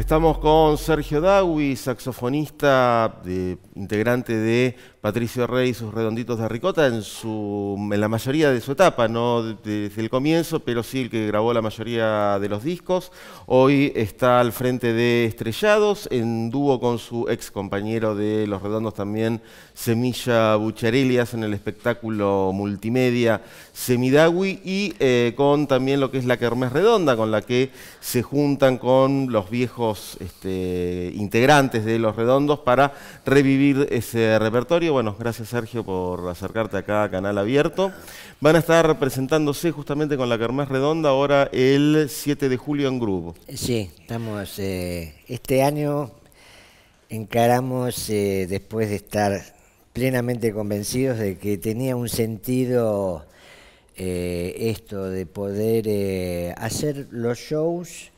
Estamos con Sergio Dawi, saxofonista, eh, integrante de Patricio Rey y sus redonditos de ricota en, la mayoría de su etapa, no desde el comienzo, pero sí el que grabó la mayoría de los discos. Hoy está al frente de Estrellados, en dúo con su ex compañero de Los Redondos también, Semilla Bucharelli, en el espectáculo multimedia Semidawi y eh, con también lo que es la Kermés Redonda, con la que se juntan con los viejos este, integrantes de Los Redondos para revivir ese repertorio. Bueno, gracias Sergio por acercarte acá a Canal Abierto. Van a estar presentándose justamente con la Carmés Redonda ahora el 7 de julio en Grupo. Sí, estamos eh, este año encaramos eh, después de estar plenamente convencidos de que tenía un sentido eh, esto de poder hacer los shows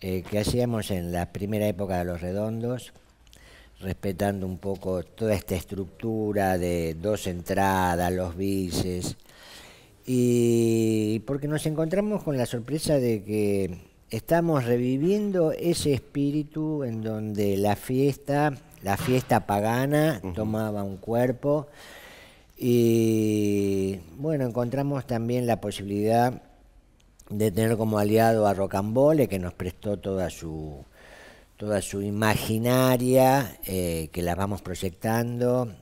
eh, que hacíamos en la primera época de los redondos, respetando un poco toda esta estructura de dos entradas, los bices, y porque nos encontramos con la sorpresa de que estamos reviviendo ese espíritu en donde la fiesta, la fiesta pagana, tomaba un cuerpo, y bueno, encontramos también la posibilidad de tener como aliado a Rocambole, que nos prestó toda su, toda su imaginaria, eh, que la vamos proyectando,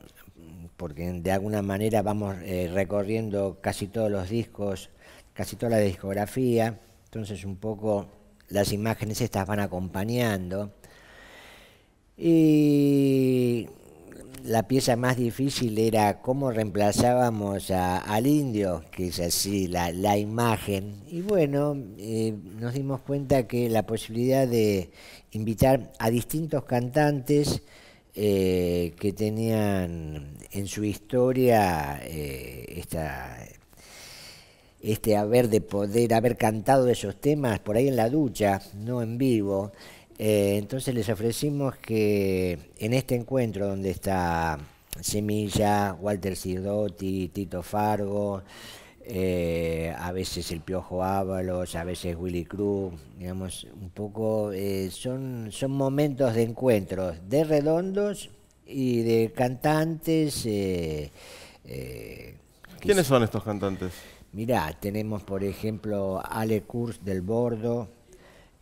porque de alguna manera vamos eh, recorriendo casi todos los discos, casi toda la discografía, entonces un poco las imágenes estas van acompañando. Y la pieza más difícil era cómo reemplazábamos al indio, que es así, la, imagen. Y bueno, eh, nos dimos cuenta que la posibilidad de invitar a distintos cantantes eh, que tenían en su historia eh, este haber de poder haber cantado esos temas por ahí en la ducha, no en vivo, eh, entonces les ofrecimos que en este encuentro donde está Semilla, Walter Sidotti, Tito Fargo, eh, a veces el Piojo Ábalos, a veces Willy Cruz, digamos, un poco, eh, son, momentos de encuentros de redondos y de cantantes. ¿Quiénes son estos cantantes? Mirá, tenemos por ejemplo Ale Kurz del Bordo,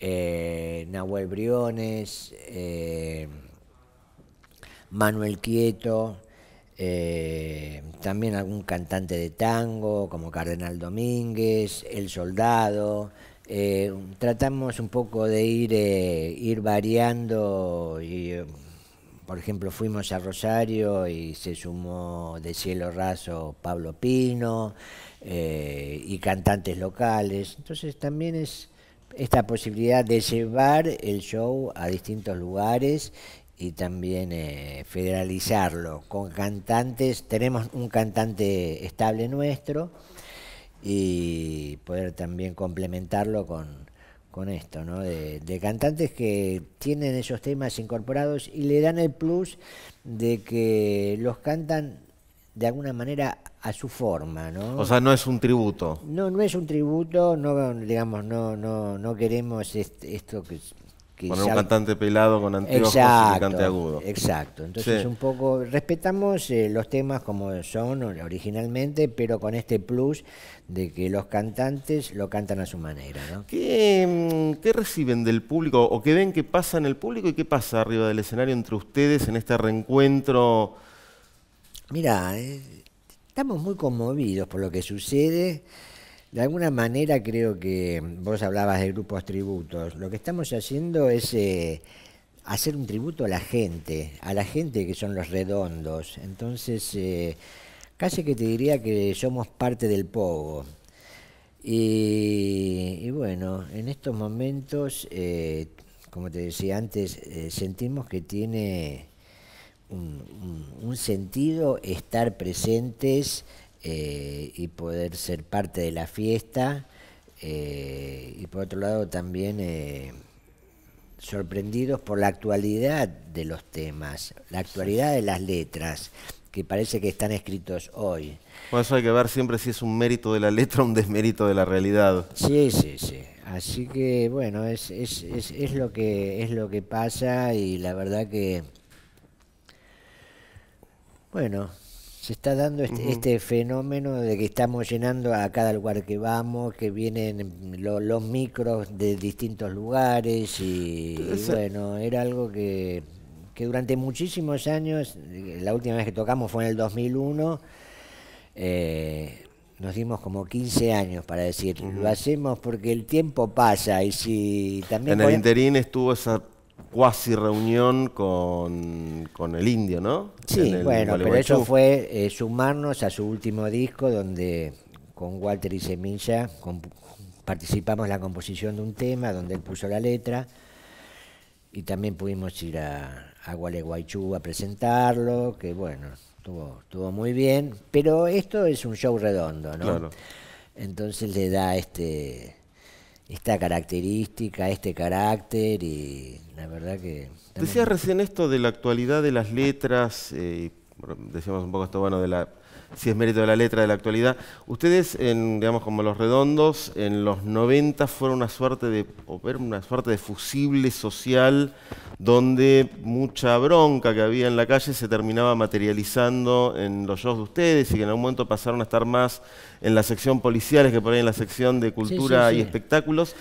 eh, Nahuel Briones, eh, Manuel Quieto, eh, también algún cantante de tango como Cardenal Domínguez, El Soldado. tratamos un poco de ir, ir variando y por ejemplo, fuimos a Rosario y se sumó de cielo raso Pablo Pino y cantantes locales. Entonces también es esta posibilidad de llevar el show a distintos lugares y también eh, federalizarlo con cantantes. Tenemos un cantante estable nuestro y poder también complementarlo con, con esto, ¿no? De, de, cantantes que tienen esos temas incorporados y le dan el plus de que los cantan de alguna manera a su forma, ¿no? O sea, no es un tributo. No, no es un tributo, no digamos, no, no, no queremos esto que, que un cantante pelado con anteojos y agudo. Exacto. Entonces un poco respetamos eh, los temas como son originalmente, pero con este plus de que los cantantes lo cantan a su manera, ¿no? Mm, ¿Qué, reciben del público o qué ven que pasa en el público y qué pasa arriba del escenario entre ustedes en este reencuentro? Mira, eh, estamos muy conmovidos por lo que sucede. De alguna manera creo que vos hablabas de grupos tributos. Lo que estamos haciendo es eh, hacer un tributo a la gente, a la gente que son los redondos. Entonces, eh, casi que te diría que somos parte del povo, Y, bueno, en estos momentos, eh, como te decía antes, sentimos que tiene un, sentido estar presentes eh, y poder ser parte de la fiesta eh, y por otro lado también eh, sorprendidos por la actualidad de los temas, la actualidad de las letras que parece que están escritos hoy. Por eso hay que ver siempre si es un mérito de la letra o un desmérito de la realidad. Sí, sí, sí. Así que bueno, es, es lo, que, es lo que pasa y la verdad que... Bueno, se está dando este, este, fenómeno de que estamos llenando a cada lugar que vamos, que vienen los micros de distintos lugares y, bueno, era algo que, que, durante muchísimos años, la última vez que tocamos fue en el 2001, eh, nos dimos como 15 años para decir, lo hacemos porque el tiempo pasa y si también... En el interín estuvo esa cuasi reunión con, el indio, ¿no? Sí, bueno, pero eso fue eh, sumarnos a su último disco donde con Walter y Semilla participamos en la composición de un tema donde él puso la letra y también pudimos ir a, Gualeguaychú a presentarlo, que bueno, estuvo, muy bien, pero esto es un show redondo, ¿no? Entonces le da este esta característica, este carácter y la verdad que... decía Decías recién esto de la actualidad de las letras, eh, decíamos un poco esto, bueno, de la, si es mérito de la letra de la actualidad. Ustedes, en, digamos, como Los Redondos, en los 90 fueron una suerte de, una suerte de fusible social donde mucha bronca que había en la calle se terminaba materializando en los shows de ustedes y que en algún momento pasaron a estar más en la sección policiales que por ahí en la sección de cultura y espectáculos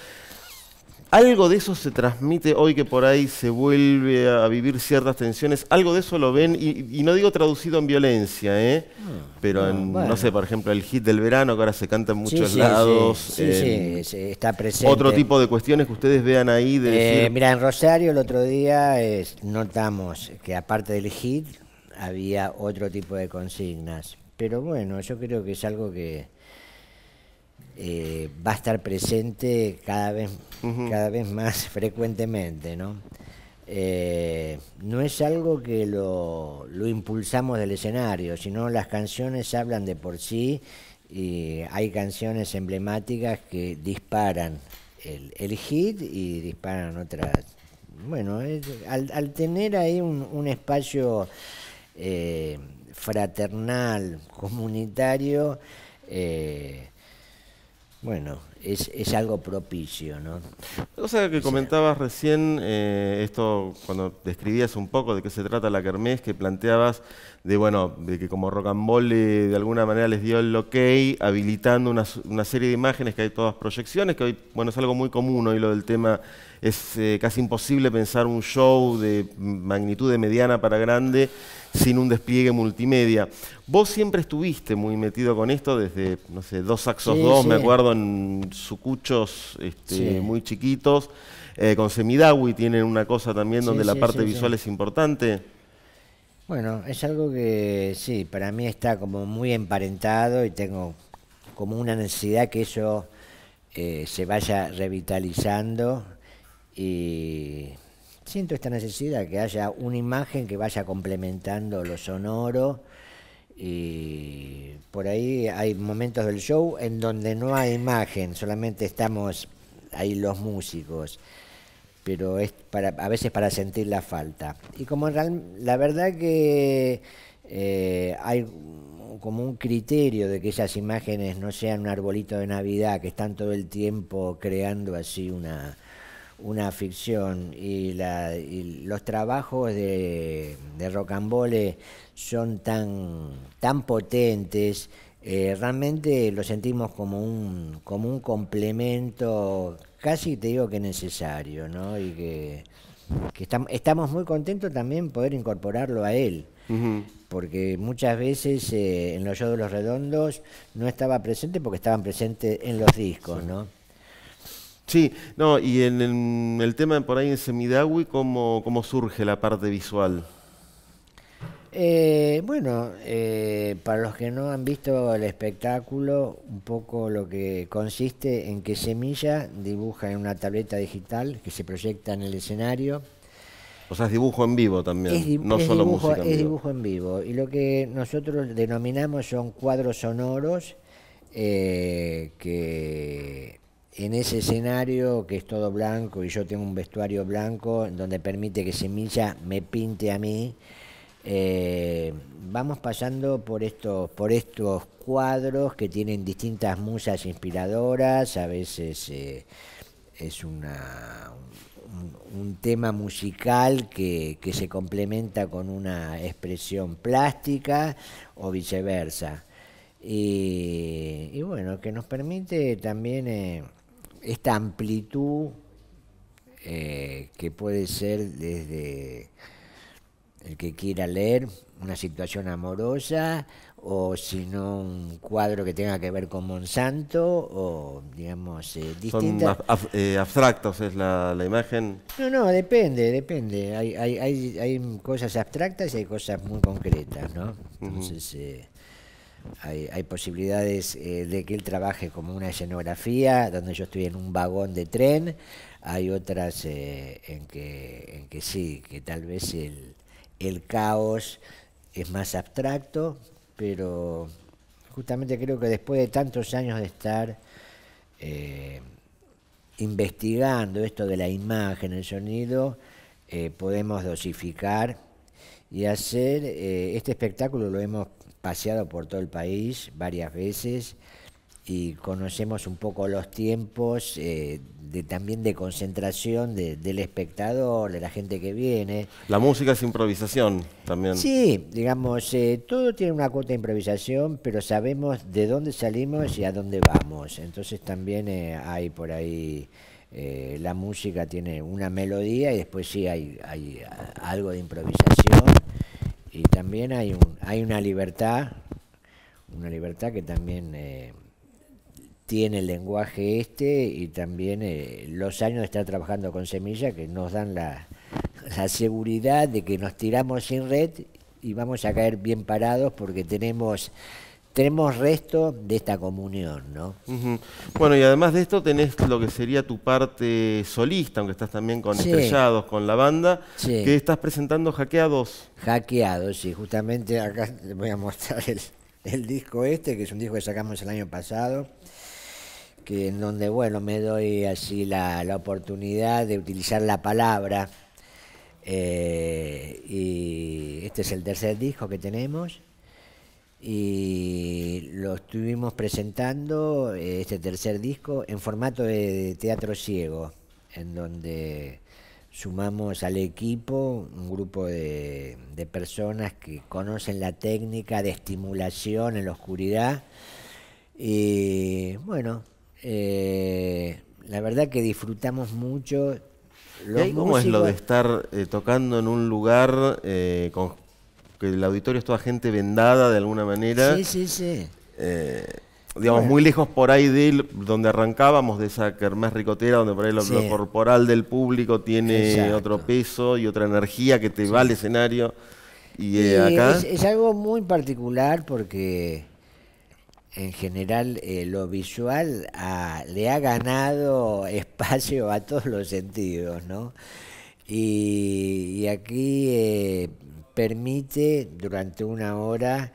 algo de eso se transmite hoy que por ahí se vuelve a vivir ciertas tensiones, algo de eso lo ven, y, no digo traducido en violencia, ¿eh? Ah, pero no, sé, por ejemplo, el hit del verano que ahora se canta en muchos lados. está presente. Otro tipo de cuestiones que ustedes vean ahí. De eh, Mira, en Rosario el otro día notamos que aparte del hit había otro tipo de consignas, pero bueno, yo creo que es algo que eh, va a estar presente cada vez, cada vez más frecuentemente, ¿no? Eh, no es algo que lo, impulsamos del escenario, sino las canciones hablan de por sí y hay canciones emblemáticas que disparan el, hit y disparan otras. Bueno, al, tener ahí un, espacio eh, fraternal, comunitario, Bueno, es, algo propicio. ¿no? O sea, que comentabas recién, eh, esto cuando describías un poco de qué se trata la Kermés, que planteabas de, bueno, de que como Rocambole eh, de alguna manera les dio el ok, habilitando una, serie de imágenes que hay todas proyecciones, que hoy, bueno, es algo muy común hoy lo del tema, es eh, casi imposible pensar un show de magnitud de mediana para grande sin un despliegue multimedia. Vos siempre estuviste muy metido con esto, desde, no sé, dos saxos 2, me acuerdo, en sucuchos este, muy chiquitos. Eh, con Semidawi tienen una cosa también donde la parte visual es importante. Bueno, es algo que sí, para mí está como muy emparentado y tengo como una necesidad que eso eh, se vaya revitalizando y siento esta necesidad, que haya una imagen que vaya complementando lo sonoro y por ahí hay momentos del show en donde no hay imagen, solamente estamos ahí los músicos, pero es para, a veces para sentir la falta. Y como la verdad que eh, hay como un criterio de que esas imágenes no sean un arbolito de Navidad, que están todo el tiempo creando así una, una ficción y, los trabajos de, de, Rocambole son tan, tan potentes, eh, realmente lo sentimos como un, como un complemento casi te digo que necesario, ¿no? Y que, estamos, muy contentos también poder incorporarlo a él. Porque muchas veces eh, en los Yo de los Redondos no estaba presente porque estaban presentes en los discos, ¿no? Sí, no, y en, el tema por ahí en Semidawi, ¿cómo, cómo surge la parte visual? Eh, bueno, eh, para los que no han visto el espectáculo, un poco lo que consiste en que Semilla dibuja en una tableta digital que se proyecta en el escenario. O sea, es dibujo en vivo también, no solo dibujo, música. En es dibujo en vivo. Y lo que nosotros denominamos son cuadros sonoros eh, que en ese escenario que es todo blanco y yo tengo un vestuario blanco donde permite que Semilla me pinte a mí, eh, vamos pasando por estos, por estos cuadros que tienen distintas musas inspiradoras, a veces eh, es una, un, tema musical que, se complementa con una expresión plástica o viceversa. Y, bueno, que nos permite también eh, esta amplitud eh, que puede ser desde el que quiera leer una situación amorosa o si no un cuadro que tenga que ver con Monsanto o digamos eh, Son eh, abstractos es la, imagen no no depende depende hay, hay, hay, cosas abstractas y hay cosas muy concretas no entonces hay, posibilidades eh, de que él trabaje como una escenografía, donde yo estoy en un vagón de tren. Hay otras eh, en, que, sí, que tal vez el, caos es más abstracto, pero justamente creo que después de tantos años de estar eh, investigando esto de la imagen, el sonido, podemos dosificar y hacer este espectáculo lo hemos paseado por todo el país varias veces y conocemos un poco los tiempos eh, de, también de concentración del espectador, de la gente que viene. La música es improvisación también. Sí, digamos, eh, todo tiene una cuota de improvisación, pero sabemos de dónde salimos y a dónde vamos. Entonces también eh, hay por ahí... la música tiene una melodía y después sí hay, hay algo de improvisación y también hay, un, hay una libertad, una libertad que también eh, tiene el lenguaje este y también eh, los años de estar trabajando con semillas que nos dan la, la seguridad de que nos tiramos sin red y vamos a caer bien parados porque tenemos tenemos resto de esta comunión, ¿no? Bueno, y además de esto tenés lo que sería tu parte solista, aunque estás también con Estrellados, con la banda, que estás presentando Hackeados. Hackeados, sí, justamente acá te voy a mostrar el, disco este, que es un disco que sacamos el año pasado, que en donde, bueno, me doy así la, oportunidad de utilizar la palabra. Eh, y este es el tercer disco que tenemos y lo estuvimos presentando, eh, este tercer disco, en formato de teatro ciego, en donde sumamos al equipo un grupo de, personas que conocen la técnica de estimulación en la oscuridad. Y bueno, eh, la verdad que disfrutamos mucho. cómo es lo de estar eh, tocando en un lugar con el auditorio es toda gente vendada de alguna manera. Sí, sí, sí. Eh, digamos, muy lejos por ahí de donde arrancábamos, de esa kermés ricotera, donde por ahí lo, corporal del público tiene otro peso y otra energía que te va al escenario. Y, eh, acá. Es, algo muy particular porque en general eh, lo visual ah, le ha ganado espacio a todos los sentidos, ¿no? Y, aquí permite durante una hora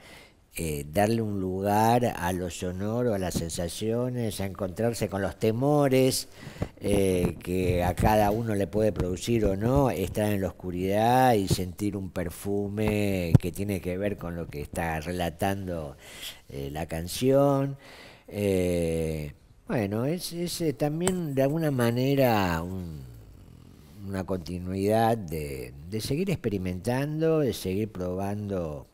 eh, darle un lugar a los sonoro, a las sensaciones, a encontrarse con los temores eh, que a cada uno le puede producir o no, estar en la oscuridad y sentir un perfume que tiene que ver con lo que está relatando eh, la canción. bueno, es también de alguna manera un una continuidad de, seguir experimentando, de seguir probando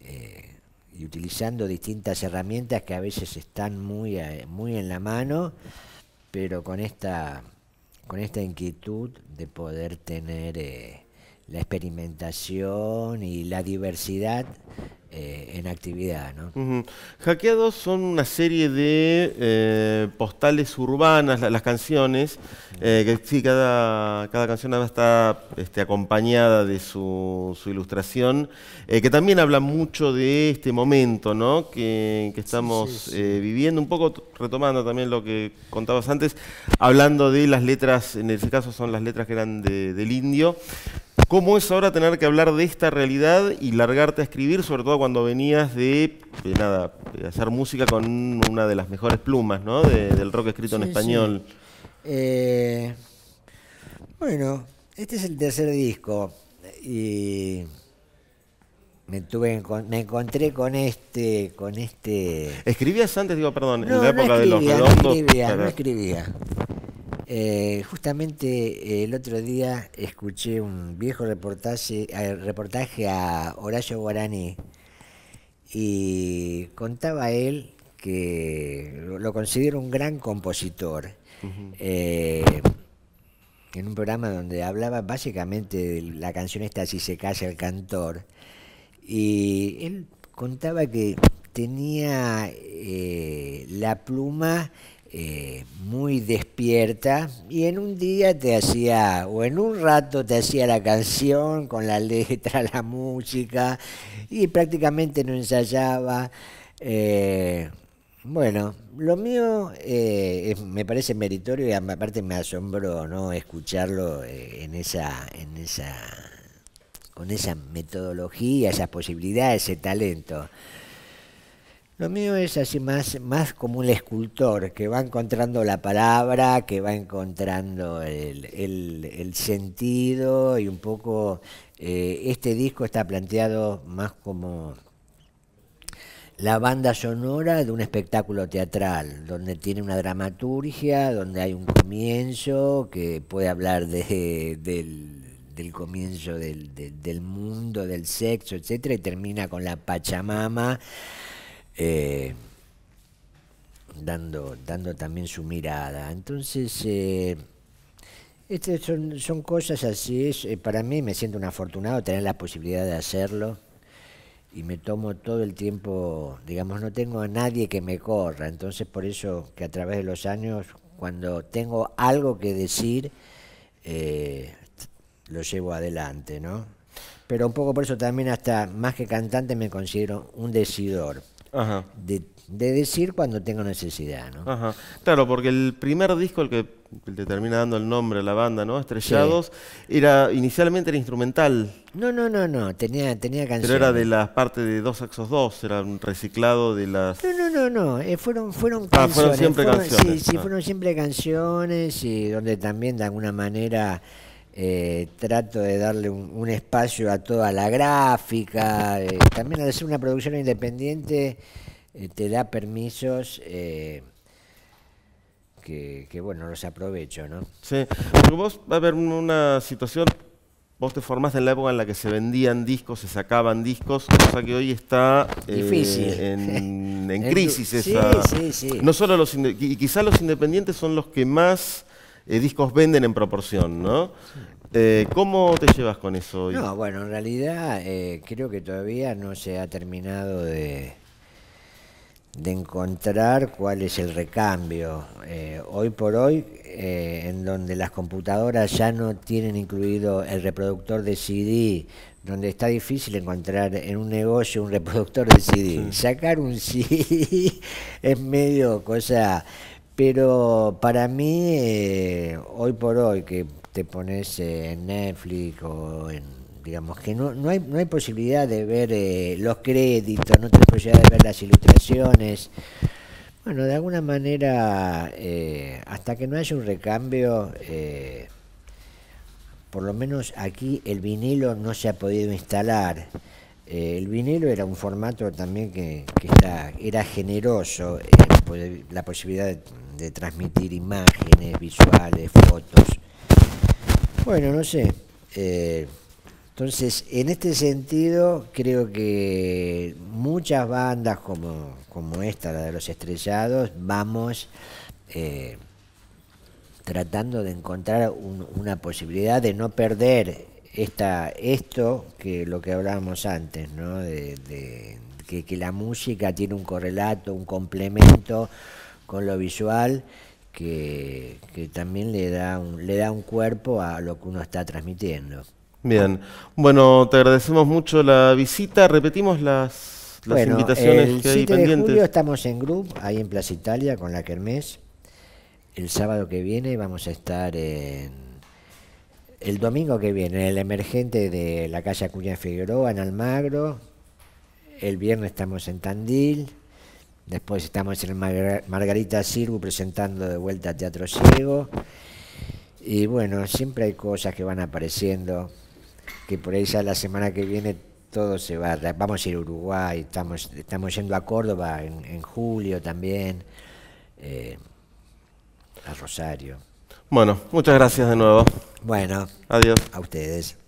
eh, y utilizando distintas herramientas que a veces están muy, eh, muy en la mano, pero con esta, con esta inquietud de poder tener eh, la experimentación y la diversidad eh, en actividad. Hackeados son una serie de eh, postales urbanas, las canciones, eh, que sí, cada, cada canción está este, acompañada de su, ilustración, que también habla mucho de este momento que, estamos viviendo, un poco retomando también lo que contabas antes, hablando de las letras, en ese caso son las letras que eran del indio, ¿Cómo es ahora tener que hablar de esta realidad y largarte a escribir, sobre todo cuando venías de, eh, nada, eh, hacer música con una de las mejores plumas, ¿no? del rock escrito en español. Eh, bueno, este es el tercer disco y me tuve me encontré con este con este escribías antes digo perdón en la época de los no escribía, no escribía eh, justamente eh, el otro día escuché un viejo reportaje, eh, reportaje a Horacio Guarani y contaba él que lo considero un gran compositor. en un programa donde hablaba básicamente de la canción esta Si se calla el cantor. Y él contaba que tenía la pluma eh, muy despierta y en un día te hacía, o en un rato te hacía la canción con la letra, la música y prácticamente no ensayaba. Eh, bueno, lo mío eh, me parece meritorio y aparte me asombró ¿no? escucharlo en esa, en esa, con esa metodología, esas posibilidades, ese talento. Lo mío es así más, más como un escultor que va encontrando la palabra, que va encontrando el, sentido y un poco eh, este disco está planteado más como la banda sonora de un espectáculo teatral, donde tiene una dramaturgia, donde hay un comienzo que puede hablar del, del comienzo del, del, del mundo, del sexo, etcétera, y termina con la Pachamama eh, dando, dando también su mirada. Entonces, eh, este son, cosas así, eh, para mí me siento un afortunado tener la posibilidad de hacerlo y me tomo todo el tiempo, digamos, no tengo a nadie que me corra, entonces por eso que a través de los años, cuando tengo algo que decir, lo llevo adelante, ¿no? Pero un poco por eso también hasta más que cantante me considero un decidor. De, decir cuando tengo necesidad, Claro, porque el primer disco, el que te termina dando el nombre a la banda, ¿no? Estrellados, era inicialmente era instrumental. No, no, no, no, tenía, tenía canciones. Pero era de la parte de Dos Axos 2, era un reciclado de las... No, no, no, no, eh, ah, fueron, canciones. fueron siempre canciones. Sí, ah. fueron siempre canciones y donde también de alguna manera... Eh, trato de darle un, espacio a toda la gráfica. Eh, también al ser una producción independiente eh, te da permisos que, bueno, los aprovecho, ¿no? Sí, porque vos va a haber una situación, vos te formaste en la época en la que se vendían discos, se sacaban discos, cosa que hoy está En, crisis. esa. Sí, sí, sí. No solo los, y quizás los independientes son los que más eh, discos venden en proporción, ¿no? Eh, ¿Cómo te llevas con eso? Hoy? No, bueno, en realidad eh, creo que todavía no se ha terminado de, de encontrar cuál es el recambio. hoy por hoy, en donde las computadoras ya no tienen incluido el reproductor de CD, donde está difícil encontrar en un negocio un reproductor de CD. Sacar un CD es medio cosa pero para mí, eh, hoy por hoy, que te pones eh, en Netflix o en, digamos que no, no, hay, no hay posibilidad de ver eh, los créditos, no tienes posibilidad de ver las ilustraciones. Bueno, de alguna manera, hasta que no haya un recambio, por lo menos aquí el vinilo no se ha podido instalar. el vinilo era un formato también que, está, era generoso, la posibilidad de de transmitir imágenes, visuales, fotos. Bueno, no sé. Eh, entonces, en este sentido, creo que muchas bandas como, como esta, la de los estrellados, vamos eh, tratando de encontrar una posibilidad de no perder esta, esto que lo que hablábamos antes, ¿no? de, que, que la música tiene un correlato, un complemento con lo visual, que, también le da, un, le da un cuerpo a lo que uno está transmitiendo. Bien, bueno, te agradecemos mucho la visita, repetimos las, las invitaciones el que de Julio estamos en Group, ahí en Plaza Italia, con la Kermés. El sábado que viene vamos a estar en el domingo que viene, en el emergente de la calle Acuña Figueroa en Almagro. El viernes estamos en Tandil. Después estamos en el Margarita Sirbu presentando de vuelta Teatro Ciego. Y bueno, siempre hay cosas que van apareciendo, que por ahí ya la semana que viene todo se va. Vamos a ir a Uruguay, estamos, estamos yendo a Córdoba en, julio también, eh, a Rosario. Bueno, muchas gracias de nuevo. Bueno, adiós. A ustedes.